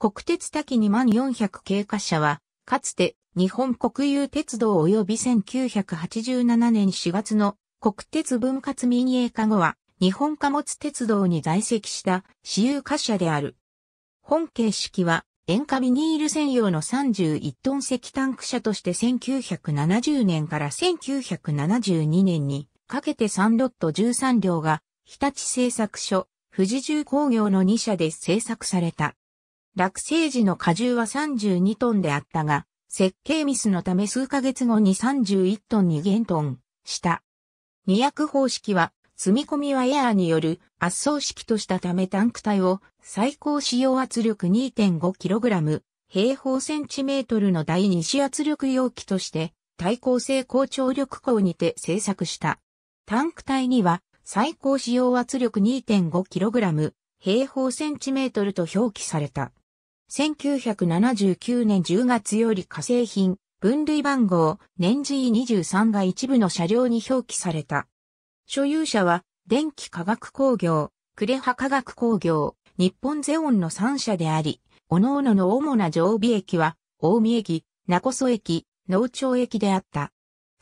国鉄多岐2万400経過者は、かつて日本国有鉄道及び1987年4月の国鉄分割民営化後は、日本貨物鉄道に在籍した私有貨車である。本形式は、塩化ビニール専用の31トン石炭区車として1970年から1972年にかけて3ロット13両が日立製作所、富士重工業の2社で製作された。落成時の荷重は32トンであったが、設計ミスのため数ヶ月後に31トンに減トンした。二役方式は、積み込みはエアーによる圧送式としたためタンク体を最高使用圧力 2.5kg 平方センチメートルの第二子圧力容器として対抗性高張力鋼にて製作した。タンク体には最高使用圧力 2.5kg 平方センチメートルと表記された。1979年10月より化成品、分類番号、年 G23 が一部の車両に表記された。所有者は、電気化学工業、クレハ化学工業、日本ゼオンの3社であり、各々の主な常備駅は、大見駅、名古駅、農町駅であった。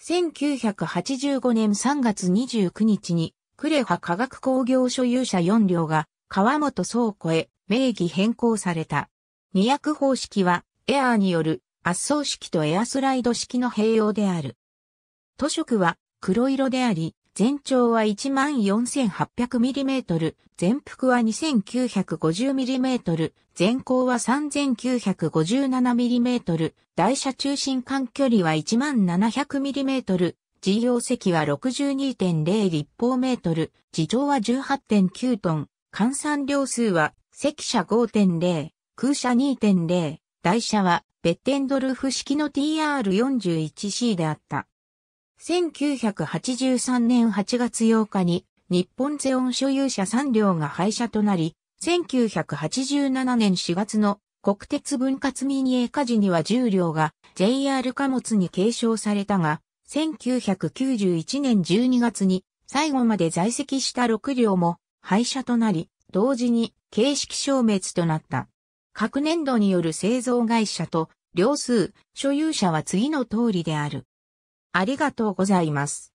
1985年3月29日に、クレハ化学工業所有者4両が、川本倉庫へ名義変更された。二役方式は、エアーによる圧送式とエアスライド式の併用である。塗色は黒色であり、全長は 14,800mm、全幅は 2,950mm、全高は 3,957mm、台車中心間距離は 17,700mm、事業席は62.0立方メートル、地上は18.9トン、換算量数は、席車5.0、空車2.0、台車はベッテンドルフ式の TR41C であった。1983年8月8日に日本ゼオン所有者3両が廃車となり、1987年4月の国鉄分割民営化時には10両が JR 貨物に継承されたが、1991年12月に最後まで在籍した6両も廃車となり、同時に形式消滅となった。各年度による製造会社と、両数、所有者は次の通りである。ありがとうございます。